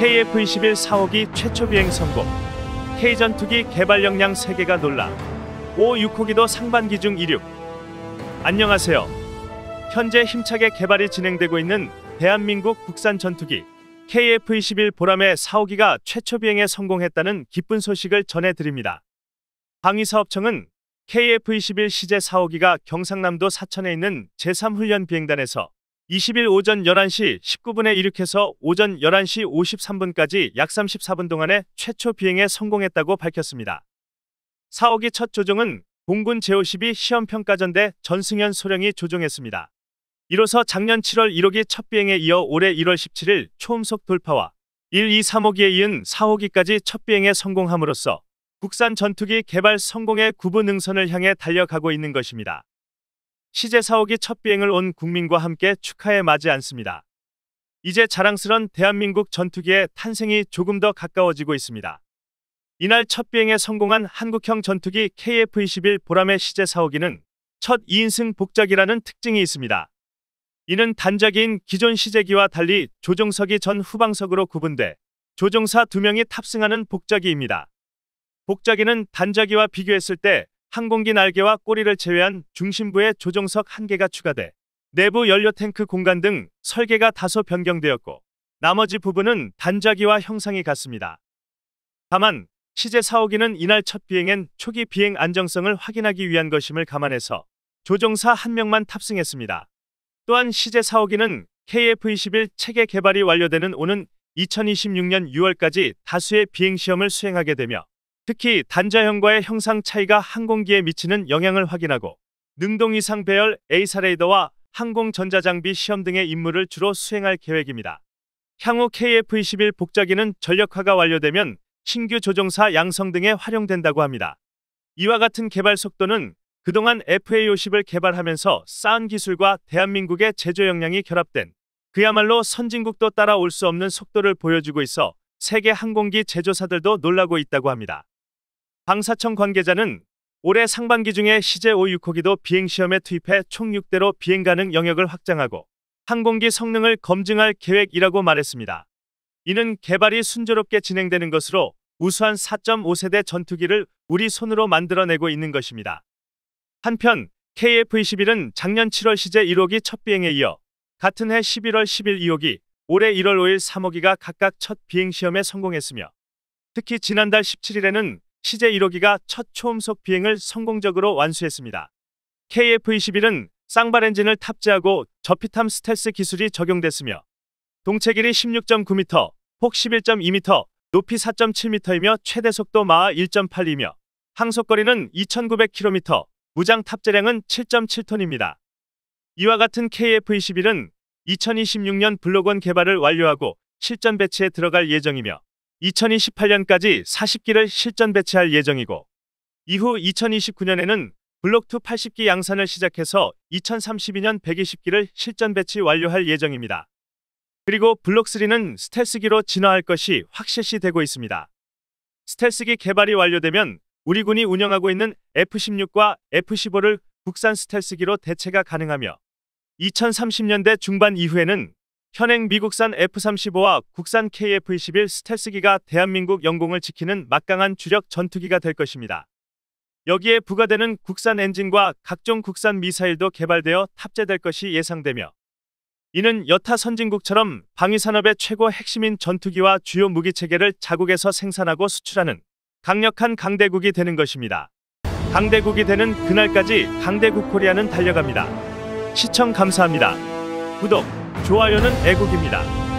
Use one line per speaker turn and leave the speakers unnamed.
KF-21 사호기 최초 비행 성공, K전투기 개발 역량 세계가 놀라, 5, 6호기도 상반기 중 이륙. 안녕하세요. 현재 힘차게 개발이 진행되고 있는 대한민국 국산 전투기 KF-21 보람의 사호기가 최초 비행에 성공했다는 기쁜 소식을 전해드립니다. 방위사업청은 KF-21 시제 사호기가 경상남도 사천에 있는 제3훈련 비행단에서 20일 오전 11시 19분에 이륙해서 오전 11시 53분까지 약 34분 동안에 최초 비행에 성공했다고 밝혔습니다. 4호기 첫 조종은 공군 제52 시험평가전대 전승현 소령이 조종했습니다. 이로써 작년 7월 1호기 첫 비행에 이어 올해 1월 17일 초음속 돌파와 1, 2, 3호기에 이은 4호기까지 첫 비행에 성공함으로써 국산 전투기 개발 성공의 구분 능선을 향해 달려가고 있는 것입니다. 시제 사옥이 첫 비행을 온 국민과 함께 축하해 맞이 않습니다. 이제 자랑스런 대한민국 전투기의 탄생이 조금 더 가까워지고 있습니다. 이날 첫 비행에 성공한 한국형 전투기 KF-21 보람의 시제 사옥이는 첫 2인승 복작이라는 특징이 있습니다. 이는 단작인 기존 시제기와 달리 조종석이 전 후방석으로 구분돼 조종사 2명이 탑승하는 복작이입니다. 복작이는 단작이와 비교했을 때 항공기 날개와 꼬리를 제외한 중심부에 조정석 한 개가 추가돼 내부 연료 탱크 공간 등 설계가 다소 변경되었고 나머지 부분은 단자기와 형상이 같습니다. 다만 시제 사오기는 이날 첫 비행엔 초기 비행 안정성을 확인하기 위한 것임을 감안해서 조종사 한 명만 탑승했습니다. 또한 시제 사오기는 KF-21 체계 개발이 완료되는 오는 2026년 6월까지 다수의 비행시험을 수행하게 되며 특히 단자형과의 형상 차이가 항공기에 미치는 영향을 확인하고 능동 이상 배열 A사 레이더와 항공 전자장비 시험 등의 임무를 주로 수행할 계획입니다. 향후 KF-21 복작기는 전력화가 완료되면 신규 조종사 양성 등에 활용된다고 합니다. 이와 같은 개발 속도는 그동안 FA-50을 개발하면서 쌓은 기술과 대한민국의 제조 역량이 결합된 그야말로 선진국도 따라올 수 없는 속도를 보여주고 있어 세계 항공기 제조사들도 놀라고 있다고 합니다. 방사청 관계자는 올해 상반기 중에 시제 5 6호기도 비행시험에 투입해 총 6대로 비행 가능 영역을 확장하고 항공기 성능을 검증할 계획이라고 말했습니다. 이는 개발이 순조롭게 진행되는 것으로 우수한 4.5세대 전투기를 우리 손으로 만들어내고 있는 것입니다. 한편 KF-21은 작년 7월 시제 1호기 첫 비행에 이어 같은 해 11월 10일 2호기, 올해 1월 5일 3호기가 각각 첫 비행 시험에 성공했으며 특히 지난달 17일에는 시제 1호기가 첫 초음속 비행을 성공적으로 완수했습니다. KF-21은 쌍발 엔진을 탑재하고 저피탐 스텔스 기술이 적용됐으며 동체 길이 16.9m, 폭 11.2m, 높이 4.7m이며 최대 속도 마하 1.8이며 항속거리는 2,900km, 무장 탑재량은 7.7톤입니다. 이와 같은 KF-21은 2026년 블록원 개발을 완료하고 실전 배치에 들어갈 예정이며 2028년까지 40기를 실전 배치할 예정이고 이후 2029년에는 블록2 80기 양산을 시작해서 2032년 120기를 실전 배치 완료할 예정입니다. 그리고 블록3는 스텔스기로 진화할 것이 확실시 되고 있습니다. 스텔스기 개발이 완료되면 우리 군이 운영하고 있는 F-16과 F-15를 국산 스텔스기로 대체가 가능하며 2030년대 중반 이후에는 현행 미국산 F-35와 국산 KF-21 스텔스기가 대한민국 영공을 지키는 막강한 주력 전투기가 될 것입니다. 여기에 부과되는 국산 엔진과 각종 국산 미사일도 개발되어 탑재될 것이 예상되며 이는 여타 선진국처럼 방위산업의 최고 핵심인 전투기와 주요 무기체계를 자국에서 생산하고 수출하는 강력한 강대국이 되는 것입니다. 강대국이 되는 그날까지 강대국 코리아는 달려갑니다. 시청 감사합니다. 구독 좋아요는 애국입니다.